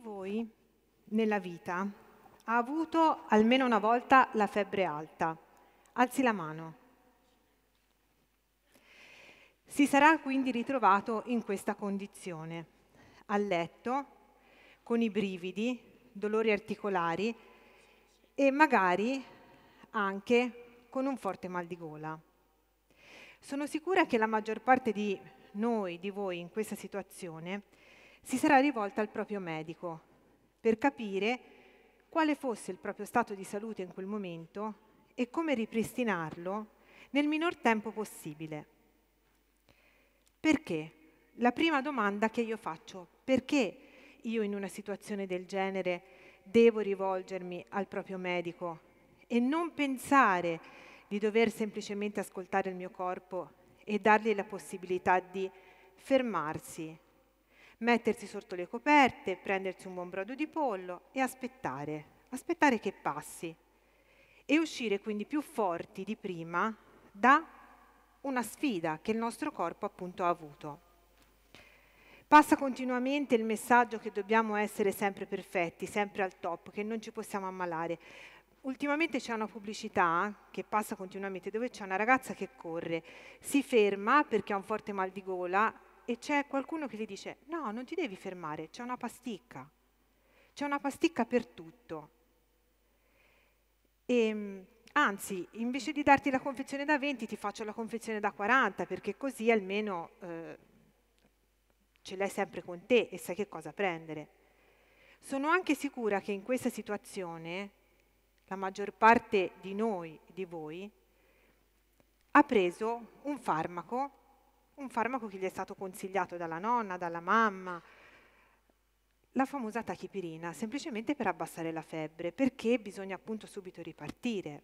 voi nella vita ha avuto almeno una volta la febbre alta? Alzi la mano. Si sarà quindi ritrovato in questa condizione, a letto, con i brividi, dolori articolari e magari anche con un forte mal di gola. Sono sicura che la maggior parte di noi, di voi in questa situazione, si sarà rivolta al proprio medico per capire quale fosse il proprio stato di salute in quel momento e come ripristinarlo nel minor tempo possibile. Perché? La prima domanda che io faccio, perché io in una situazione del genere devo rivolgermi al proprio medico e non pensare di dover semplicemente ascoltare il mio corpo e dargli la possibilità di fermarsi, mettersi sotto le coperte, prendersi un buon brodo di pollo e aspettare, aspettare che passi e uscire quindi più forti di prima da una sfida che il nostro corpo appunto ha avuto. Passa continuamente il messaggio che dobbiamo essere sempre perfetti, sempre al top, che non ci possiamo ammalare. Ultimamente c'è una pubblicità che passa continuamente dove c'è una ragazza che corre, si ferma perché ha un forte mal di gola, e c'è qualcuno che gli dice no, non ti devi fermare, c'è una pasticca, c'è una pasticca per tutto. E, ehm, anzi, invece di darti la confezione da 20 ti faccio la confezione da 40 perché così almeno eh, ce l'hai sempre con te e sai che cosa prendere. Sono anche sicura che in questa situazione la maggior parte di noi, di voi, ha preso un farmaco un farmaco che gli è stato consigliato dalla nonna, dalla mamma, la famosa tachipirina, semplicemente per abbassare la febbre, perché bisogna appunto subito ripartire.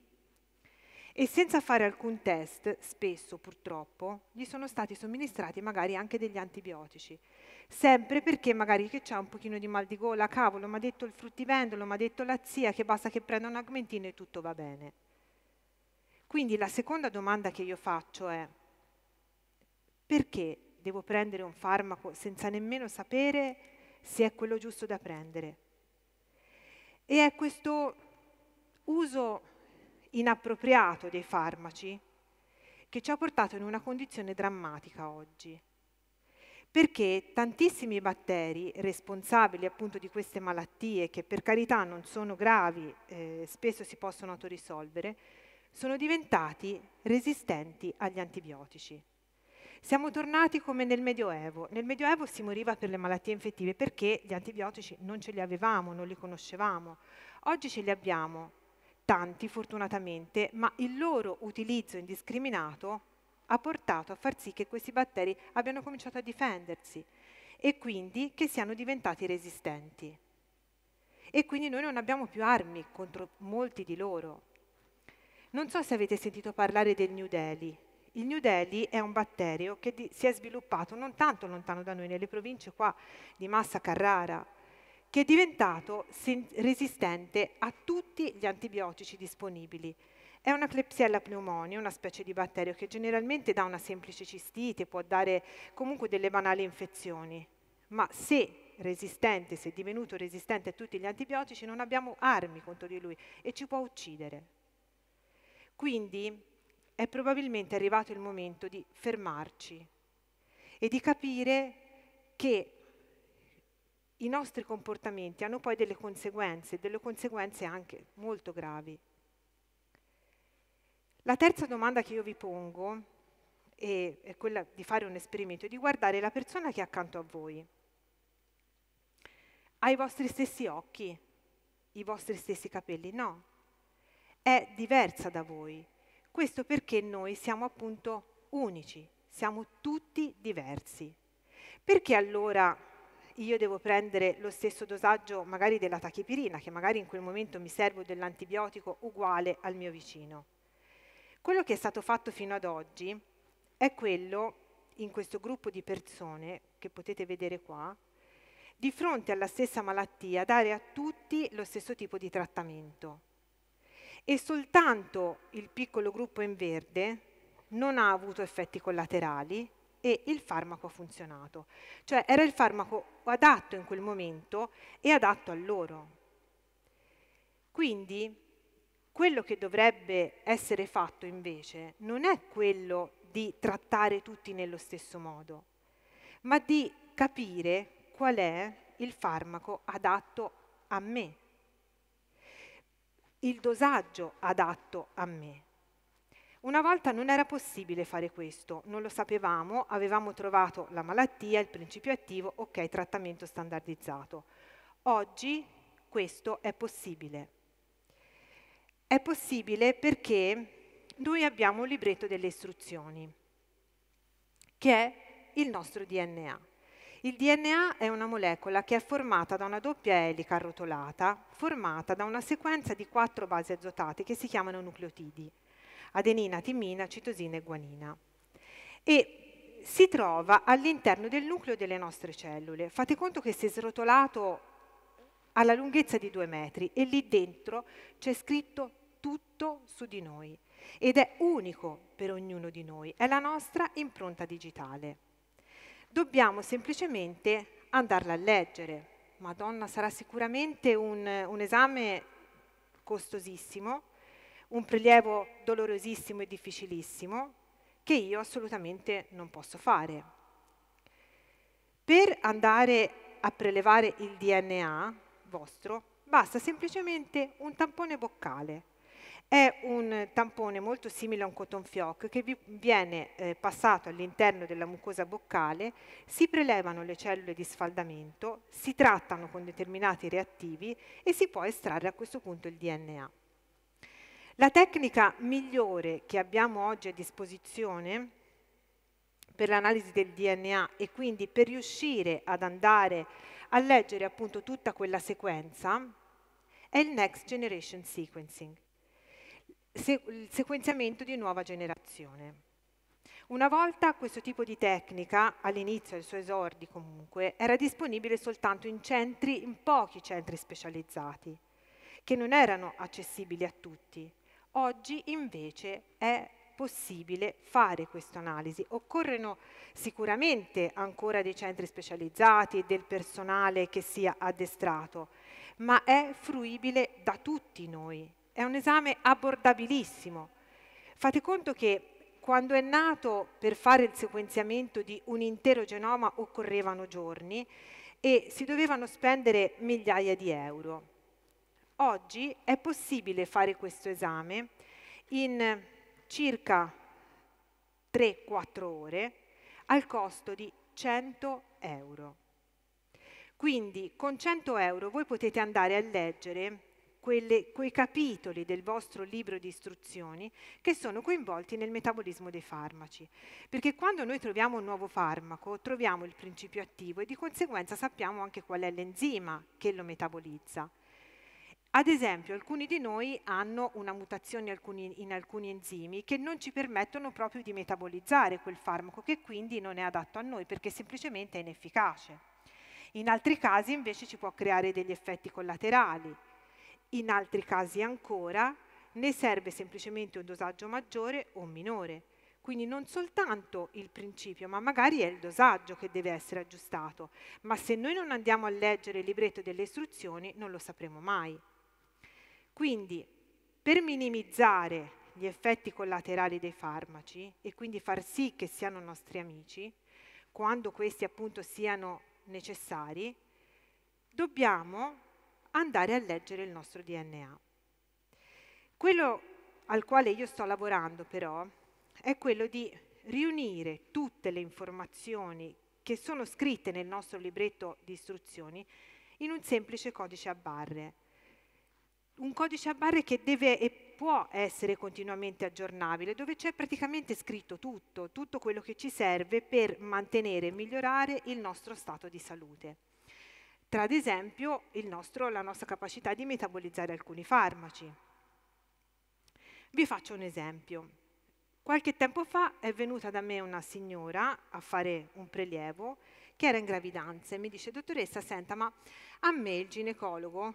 E senza fare alcun test, spesso purtroppo, gli sono stati somministrati magari anche degli antibiotici, sempre perché magari che c'è un pochino di mal di gola, cavolo, mi ha detto il fruttivendolo, mi ha detto la zia che basta che prenda un agmentino e tutto va bene. Quindi la seconda domanda che io faccio è, perché devo prendere un farmaco senza nemmeno sapere se è quello giusto da prendere? E è questo uso inappropriato dei farmaci che ci ha portato in una condizione drammatica oggi. Perché tantissimi batteri responsabili appunto di queste malattie, che per carità non sono gravi, eh, spesso si possono autorisolvere, sono diventati resistenti agli antibiotici. Siamo tornati come nel Medioevo. Nel Medioevo si moriva per le malattie infettive perché gli antibiotici non ce li avevamo, non li conoscevamo. Oggi ce li abbiamo, tanti fortunatamente, ma il loro utilizzo indiscriminato ha portato a far sì che questi batteri abbiano cominciato a difendersi e quindi che siano diventati resistenti. E quindi noi non abbiamo più armi contro molti di loro. Non so se avete sentito parlare del New Delhi, il New Delhi è un batterio che di, si è sviluppato non tanto lontano da noi, nelle province qua di Massa Carrara, che è diventato resistente a tutti gli antibiotici disponibili. È una Klebsiella pneumonia, una specie di batterio che generalmente dà una semplice cistite, può dare comunque delle banali infezioni, ma se resistente, se è divenuto resistente a tutti gli antibiotici, non abbiamo armi contro di lui e ci può uccidere. Quindi è probabilmente arrivato il momento di fermarci e di capire che i nostri comportamenti hanno poi delle conseguenze, delle conseguenze anche molto gravi. La terza domanda che io vi pongo è, è quella di fare un esperimento, di guardare la persona che è accanto a voi, Ha i vostri stessi occhi, i vostri stessi capelli, no, è diversa da voi, questo perché noi siamo appunto unici, siamo tutti diversi. Perché allora io devo prendere lo stesso dosaggio magari della tachipirina, che magari in quel momento mi servo dell'antibiotico uguale al mio vicino? Quello che è stato fatto fino ad oggi è quello, in questo gruppo di persone che potete vedere qua, di fronte alla stessa malattia dare a tutti lo stesso tipo di trattamento e soltanto il piccolo gruppo in verde non ha avuto effetti collaterali e il farmaco ha funzionato. Cioè era il farmaco adatto in quel momento e adatto a loro. Quindi quello che dovrebbe essere fatto invece non è quello di trattare tutti nello stesso modo, ma di capire qual è il farmaco adatto a me, il dosaggio adatto a me. Una volta non era possibile fare questo, non lo sapevamo, avevamo trovato la malattia, il principio attivo, ok, trattamento standardizzato. Oggi questo è possibile. È possibile perché noi abbiamo un libretto delle istruzioni, che è il nostro DNA. Il DNA è una molecola che è formata da una doppia elica arrotolata, formata da una sequenza di quattro basi azotate che si chiamano nucleotidi, adenina, timina, citosina e guanina. E si trova all'interno del nucleo delle nostre cellule. Fate conto che si è srotolato alla lunghezza di due metri e lì dentro c'è scritto tutto su di noi ed è unico per ognuno di noi, è la nostra impronta digitale dobbiamo semplicemente andarla a leggere. Madonna, sarà sicuramente un, un esame costosissimo, un prelievo dolorosissimo e difficilissimo, che io assolutamente non posso fare. Per andare a prelevare il DNA vostro, basta semplicemente un tampone boccale è un tampone molto simile a un cotton fioc che vi viene eh, passato all'interno della mucosa boccale, si prelevano le cellule di sfaldamento, si trattano con determinati reattivi e si può estrarre a questo punto il DNA. La tecnica migliore che abbiamo oggi a disposizione per l'analisi del DNA e quindi per riuscire ad andare a leggere appunto tutta quella sequenza è il Next Generation Sequencing se il sequenziamento di nuova generazione. Una volta questo tipo di tecnica, all'inizio del suo esordi comunque, era disponibile soltanto in, centri, in pochi centri specializzati, che non erano accessibili a tutti. Oggi invece è possibile fare questa analisi. Occorrono sicuramente ancora dei centri specializzati, del personale che sia addestrato, ma è fruibile da tutti noi è un esame abbordabilissimo. Fate conto che quando è nato per fare il sequenziamento di un intero genoma occorrevano giorni e si dovevano spendere migliaia di euro. Oggi è possibile fare questo esame in circa 3-4 ore al costo di 100 euro. Quindi con 100 euro voi potete andare a leggere quelle, quei capitoli del vostro libro di istruzioni che sono coinvolti nel metabolismo dei farmaci. Perché quando noi troviamo un nuovo farmaco, troviamo il principio attivo e di conseguenza sappiamo anche qual è l'enzima che lo metabolizza. Ad esempio, alcuni di noi hanno una mutazione in alcuni, in alcuni, enzimi che non ci permettono proprio di metabolizzare quel farmaco, che quindi non è adatto a noi perché semplicemente è inefficace. In altri casi invece ci può creare degli effetti collaterali, in altri casi ancora ne serve semplicemente un dosaggio maggiore o minore. Quindi non soltanto il principio, ma magari è il dosaggio che deve essere aggiustato. Ma se noi non andiamo a leggere il libretto delle istruzioni non lo sapremo mai. Quindi per minimizzare gli effetti collaterali dei farmaci e quindi far sì che siano nostri amici, quando questi appunto siano necessari, dobbiamo andare a leggere il nostro DNA. Quello al quale io sto lavorando però è quello di riunire tutte le informazioni che sono scritte nel nostro libretto di istruzioni in un semplice codice a barre. Un codice a barre che deve e può essere continuamente aggiornabile, dove c'è praticamente scritto tutto, tutto quello che ci serve per mantenere e migliorare il nostro stato di salute tra ad esempio nostro, la nostra capacità di metabolizzare alcuni farmaci. Vi faccio un esempio. Qualche tempo fa è venuta da me una signora a fare un prelievo che era in gravidanza e mi dice, dottoressa, senta, ma a me il ginecologo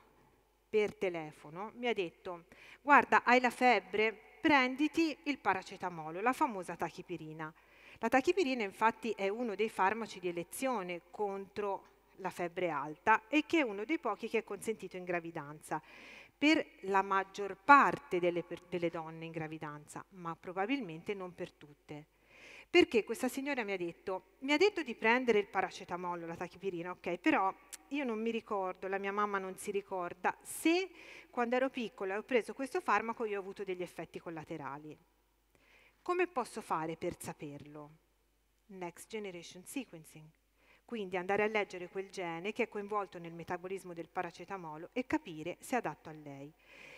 per telefono mi ha detto, guarda, hai la febbre, prenditi il paracetamolo, la famosa tachipirina. La tachipirina infatti è uno dei farmaci di elezione contro la febbre alta e che è uno dei pochi che è consentito in gravidanza per la maggior parte delle, delle donne in gravidanza, ma probabilmente non per tutte. Perché questa signora mi ha detto, mi ha detto di prendere il paracetamolo, la tachipirina, ok, però io non mi ricordo, la mia mamma non si ricorda, se quando ero piccola ho preso questo farmaco io ho avuto degli effetti collaterali. Come posso fare per saperlo? Next Generation Sequencing. Quindi andare a leggere quel gene che è coinvolto nel metabolismo del paracetamolo e capire se è adatto a lei.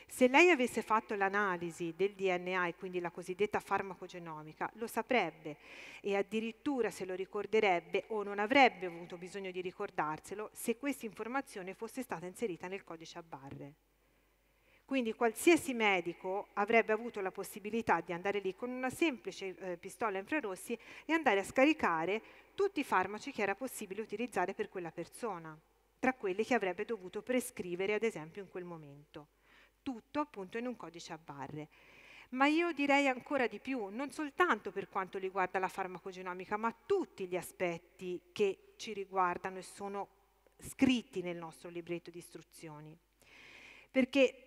Se lei avesse fatto l'analisi del DNA e quindi la cosiddetta farmacogenomica, lo saprebbe e addirittura se lo ricorderebbe o non avrebbe avuto bisogno di ricordarselo se questa informazione fosse stata inserita nel codice a barre. Quindi qualsiasi medico avrebbe avuto la possibilità di andare lì con una semplice eh, pistola infrarossi e andare a scaricare tutti i farmaci che era possibile utilizzare per quella persona, tra quelli che avrebbe dovuto prescrivere ad esempio in quel momento. Tutto appunto in un codice a barre. Ma io direi ancora di più, non soltanto per quanto riguarda la farmacogenomica, ma tutti gli aspetti che ci riguardano e sono scritti nel nostro libretto di istruzioni. Perché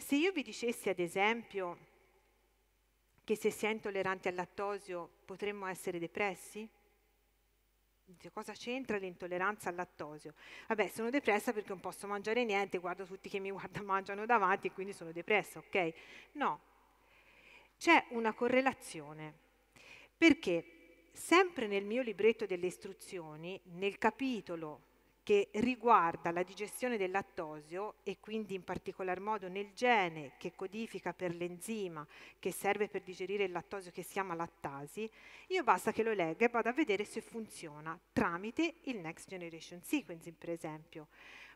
se io vi dicessi ad esempio che se si è intolleranti al lattosio potremmo essere depressi? Cosa c'entra l'intolleranza al lattosio? Vabbè, sono depressa perché non posso mangiare niente, guardo tutti che mi guardano mangiano davanti e quindi sono depressa, ok? No, c'è una correlazione. Perché sempre nel mio libretto delle istruzioni, nel capitolo che riguarda la digestione del lattosio e quindi in particolar modo nel gene che codifica per l'enzima che serve per digerire il lattosio che si chiama lattasi, io basta che lo legga e vado a vedere se funziona tramite il Next Generation Sequencing per esempio.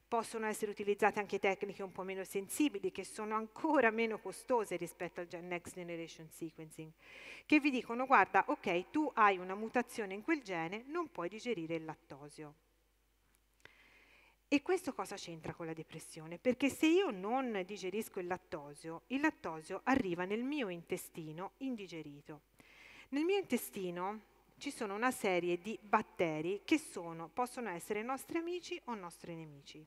Possono essere utilizzate anche tecniche un po' meno sensibili che sono ancora meno costose rispetto al Next Generation Sequencing, che vi dicono guarda ok tu hai una mutazione in quel gene, non puoi digerire il lattosio. E questo cosa c'entra con la depressione? Perché se io non digerisco il lattosio, il lattosio arriva nel mio intestino indigerito. Nel mio intestino ci sono una serie di batteri che sono, possono essere nostri amici o nostri nemici.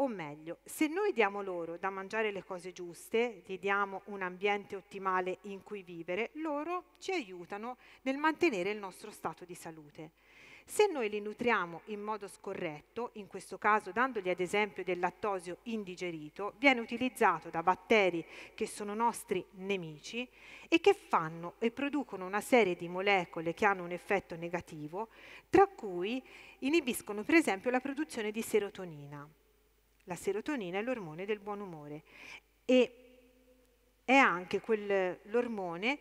O meglio, se noi diamo loro da mangiare le cose giuste, gli diamo un ambiente ottimale in cui vivere, loro ci aiutano nel mantenere il nostro stato di salute. Se noi li nutriamo in modo scorretto, in questo caso dandogli ad esempio del lattosio indigerito, viene utilizzato da batteri che sono nostri nemici e che fanno e producono una serie di molecole che hanno un effetto negativo, tra cui inibiscono per esempio la produzione di serotonina. La serotonina è l'ormone del buon umore e è anche quell'ormone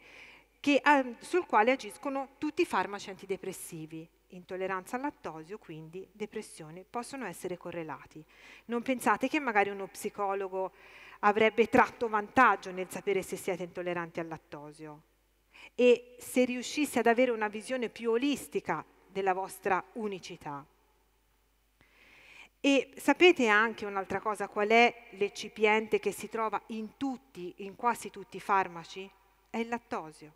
eh, sul quale agiscono tutti i farmaci antidepressivi intolleranza al lattosio, quindi depressione, possono essere correlati. Non pensate che magari uno psicologo avrebbe tratto vantaggio nel sapere se siete intolleranti al lattosio e se riuscisse ad avere una visione più olistica della vostra unicità. E sapete anche un'altra cosa qual è l'eccipiente che si trova in tutti, in quasi tutti i farmaci? È il lattosio.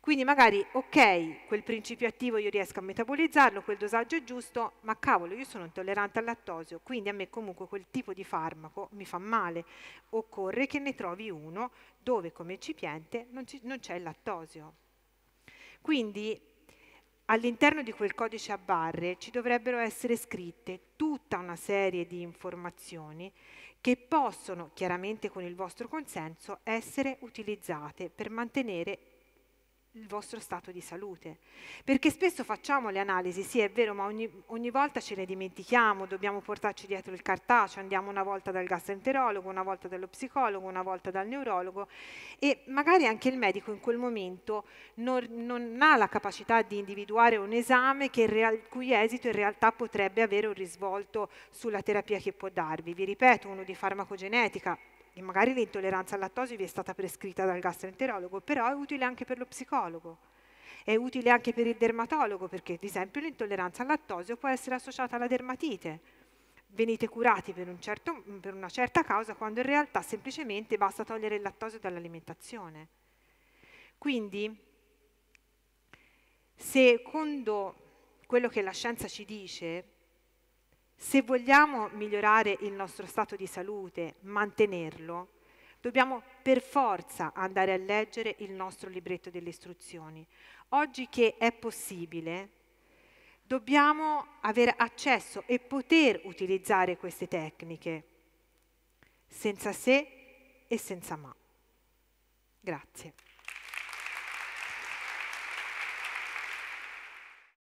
Quindi magari, ok, quel principio attivo io riesco a metabolizzarlo, quel dosaggio è giusto, ma cavolo, io sono intollerante al lattosio, quindi a me comunque quel tipo di farmaco mi fa male. Occorre che ne trovi uno dove come eccipiente non c'è il lattosio. Quindi all'interno di quel codice a barre ci dovrebbero essere scritte tutta una serie di informazioni che possono, chiaramente con il vostro consenso, essere utilizzate per mantenere il vostro stato di salute. Perché spesso facciamo le analisi, sì è vero, ma ogni, ogni, volta ce le dimentichiamo, dobbiamo portarci dietro il cartaceo, andiamo una volta dal gastroenterologo, una volta dallo psicologo, una volta dal neurologo e magari anche il medico in quel momento non, non ha la capacità di individuare un esame che real, cui esito in realtà potrebbe avere un risvolto sulla terapia che può darvi. Vi ripeto, uno di farmacogenetica, e magari l'intolleranza al lattosio vi è stata prescritta dal gastroenterologo, però è utile anche per lo psicologo, è utile anche per il dermatologo, perché ad esempio l'intolleranza al lattosio può essere associata alla dermatite. Venite curati per, un certo, per una certa causa quando in realtà semplicemente basta togliere il lattosio dall'alimentazione. Quindi, secondo quello che la scienza ci dice, se vogliamo migliorare il nostro stato di salute, mantenerlo, dobbiamo per forza andare a leggere il nostro libretto delle istruzioni. Oggi che è possibile, dobbiamo avere accesso e poter utilizzare queste tecniche, senza se e senza ma. Grazie.